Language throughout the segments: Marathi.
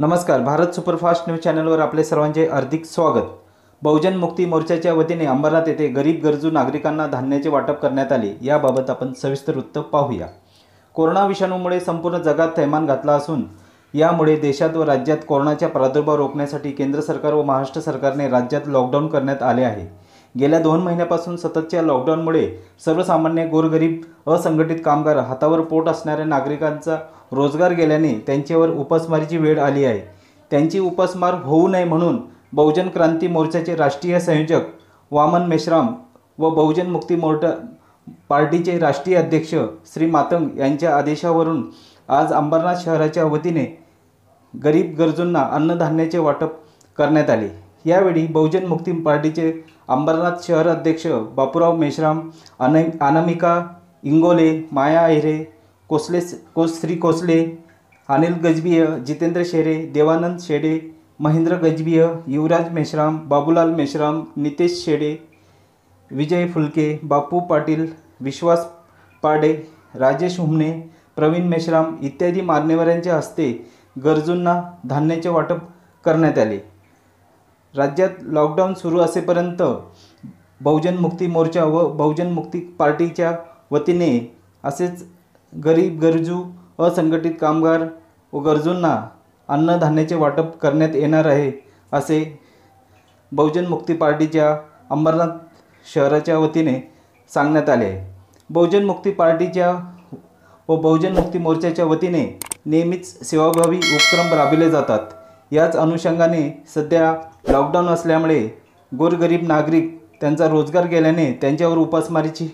नमस्कार भारत सुपरफास्ट न्यूज चॅनलवर आपले सर्वांचे हार्दिक स्वागत बहुजन मुक्ती मोर्चाच्या वतीने अंबरनाथ येथे गरीब गरजू नागरिकांना धान्याचे वाटप करण्यात आले याबाबत आपण सविस्तर वृत्त पाहूया कोरोना विषाणूमुळे संपूर्ण जगात थैमान घातला असून यामुळे देशात व राज्यात कोरोनाचा प्रादुर्भाव रोखण्यासाठी केंद्र सरकार व महाराष्ट्र सरकारने राज्यात लॉकडाऊन करण्यात आले आहे गेल्या दोन महिन्यापासून सततच्या लॉकडाऊनमुळे सर्वसामान्य गोरगरीब असंघटित कामगार हातावर पोट असणाऱ्या नागरिकांचा रोजगार गेल्याने त्यांच्यावर उपासमारीची वेळ आली आहे त्यांची उपासमार होऊ नये म्हणून बहुजन क्रांती मोर्चाचे राष्ट्रीय संयोजक वामन मेश्राम व बहुजन मुक्ती मोर्चा पार्टीचे राष्ट्रीय अध्यक्ष श्री मातंग यांच्या आदेशावरून आज अंबरनाथ शहराच्या वतीने गरीब गरजूंना अन्नधान्याचे वाटप करण्यात आले यावेळी बहुजन मुक्ती पार्टीचे अंबरनाथ शहर अध्यक्ष बापूराव मेश्राम अन अनामिका इंगोले माया अहिरे कोसले श्री कोसले अनिल गजबीय जितेंद्र शेरे देवानंद शेडे महेंद्र गजबीय युवराज मेश्राम बाबूलाल मेश्राम नितेश शेडे विजय फुलके बापू पाटील विश्वास पाडे राजेश हुमणे प्रवीण मेश्राम इत्यादी मान्यवरांच्या हस्ते गरजूंना धान्याचे वाटप करण्यात आले राज्यात लॉकडाऊन सुरू असेपर्यंत बहुजन मुक्ती मोर्चा व बहुजन मुक्ती पार्टीच्या वतीने असेच गरीब गरजू असंघटित कामगार व गरजूंना अन्नधान्याचे वाटप करण्यात येणार आहे असे बहुजन मुक्ती पार्टीच्या अंबरनाथ शहराच्या वतीने सांगण्यात आले बहुजन मुक्ती पार्टीच्या व बहुजन मुक्ती मोर्चाच्या वतीने नेहमीच सेवाभावी उपक्रम राबविले जातात याच अनुषंगाने सध्या लॉकडाऊन असल्यामुळे गोरगरीब नागरिक त्यांचा रोजगार गेल्याने त्यांच्यावर उपासमारीची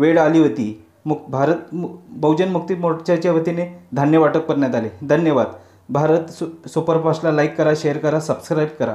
वेळ आली होती मुक भारत बहुजन मुक्ती मोर्चाच्या वतीने धान्य वाटप करण्यात आले धन्यवाद भारत सु सुपरफास्टला लाईक करा शेअर करा सबस्क्राईब करा